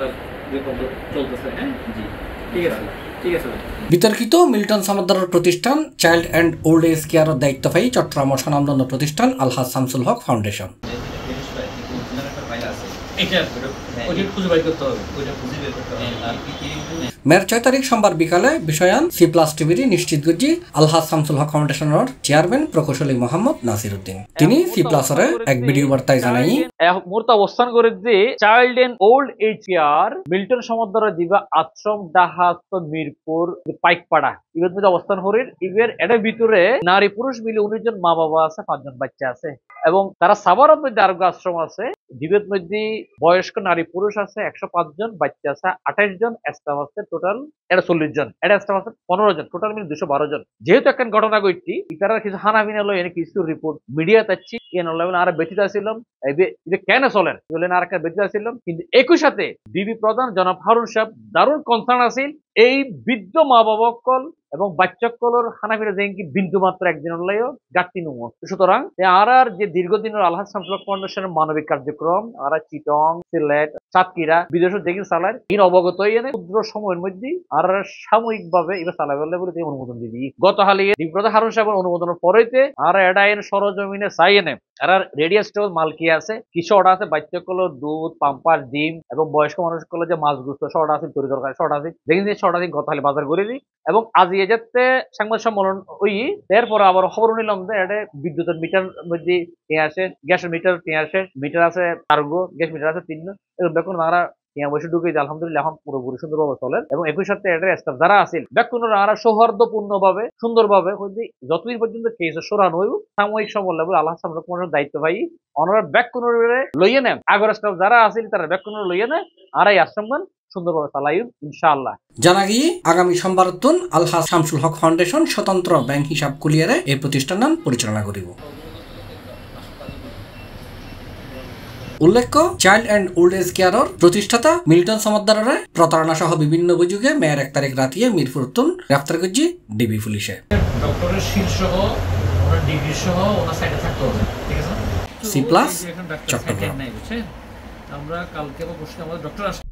হ্যাঁ? বিতর্কিত মিল্টন সামাদ্দারের প্রতিষ্ঠান চাইল্ড অ্যান্ড ওল্ড এজ কেয়ারের পাই চট্টগ্রাম স্বনামধন্য প্রতিষ্ঠান আলহাজ শামসুল হক ফাউন্ডেশন হ্যাঁ, মেয়ের ছয় তারিখ সোমবার বিকালে বিষয়ন সি প্লাস টিভির নিশ্চিত গুজি আলহাজ শামসুল হক ফাউন্ডেশনের চেয়ারম্যান প্রকৌশলী মোহাম্মদ নাসির উদ্দিন তিনি সি প্লাসরে এক ভিডিও বার্তায় জানাই অবস্থান করে যে child and old age care Milton আশ্রম ডাহাত মিরপুর পাইকপাড়া মধ্যে অবস্থান করেন ইভের এর ভিতরে নারী পুরুষ মিলে উনিশ জন মা বাবা আছে পাঁচজন বাচ্চা আছে এবং তারা সাবার মধ্যে আরোগ্য আশ্রম আছে জীবের মধ্যে বয়স্ক নারী পুরুষ আছে একশো জন বাচ্চা আছে আঠাইশ জন স্টাফ আছে টোটাল এটা চল্লিশ জন এটা স্টাফ আছে পনেরো জন টোটাল মিলে দুশো বারো জন যেহেতু একটা ঘটনা ঘটছি ইতারা কিছু হানাবিনা লো এনে কিছু রিপোর্ট মিডিয়া তাচ্ছি এন লয় আর ব্যথিত আসিলাম কেন চলেন আর একটা বেঁচে আসছিলাম কিন্তু একই সাথে বিবি প্রধান জনাব হারুন সাহেব দারুণ কনসার্ন আছিল এই বৃদ্ধ মা বাবকল এবং বাচ্চাকলর হানাফিরা যেন কি বিন্দু মাত্র একদিন হলেও গাতি নুম সুতরাং আর আর যে দীর্ঘদিনের আল্লাহ সামসুল্লাহ ফাউন্ডেশনের মানবিক কার্যক্রম আর আর চিটং সিলেট সাতকিরা বিদেশ দেখি চালার ইন অবগত হয়ে ক্ষুদ্র সময়ের মধ্যে আর আর সাময়িক ভাবে এবার চালা বলে বলে অনুমোদন দিবি গত হালিয়ে বিব্রত হারুন সাহেবের অনুমোদনের পরেতে আর এডাইন সরজমিনে চাই এনে এরা রেডিয়াস স্টোর মালকি আছে কিছু অর্ডার আছে বাচ্চা কলো দুধ পাম্পার ডিম এবং বয়স্ক মানুষ কলো যে মাছ গুস্ত শর্ট আছে তৈরি দরকার শর্ট আছে দেখি যে শর্ট আছে হলে বাজার করে দিই এবং আজ এ যেতে সাংবাদ সম্মেলন ওই এরপর আবার খবর নিলাম যে এটা বিদ্যুতের মিটার মধ্যে কে আসে গ্যাসের মিটার কে আসে মিটার আছে আরোগ্য গ্যাস মিটার আছে তিন এরকম দেখুন আমরা ইয়া বসে ঢুকে আলহামদুলিল্লাহ এখন পুরোপুরি সুন্দরভাবে চলেন এবং একই সাথে এটার যারা আছেন ব্যাকুনরা আর সৌহার্দ্যপূর্ণভাবে সুন্দরভাবে যতদিন পর্যন্ত কেস সরানো হইব সাময়িক সমল্লা বলে আল্লাহ সামরকমানের দায়িত্ব ভাই অনারা ব্যাকুনরে লইয়ে নেন আগর স্টাফ যারা আছেন তারা ব্যাকুনর লইয়ে নেন আর এই আশ্রমগণ সুন্দরভাবে চালাইব ইনশাআল্লাহ জানা গিয়ে আগামী সোমবার তুন আলহা শামসুল হক ফাউন্ডেশন স্বতন্ত্র ব্যাংক হিসাব খুলিয়ারে এই প্রতিষ্ঠান পরিচালনা করিব উল্লেখ্য চাইল্ড অ্যান্ড ওল্ড এজ কেয়ারর প্রতিষ্ঠাতা মিল্টন সমাদ্দারের প্রতারণা সহ বিভিন্ন অভিযোগে মেয়ের এক তারিখ রাতিয়ে মিরপুর উত্তন গ্রেফতার করছি ডিবি পুলিশে ডক্টরের শীর্ষহ ওনার ডিগ্রি সহ ওনার সাইডে থাকতে হবে ঠিক আছে সি প্লাস চট্টগ্রাম আমরা কালকে বা পরশু আমাদের ডক্টর আসছে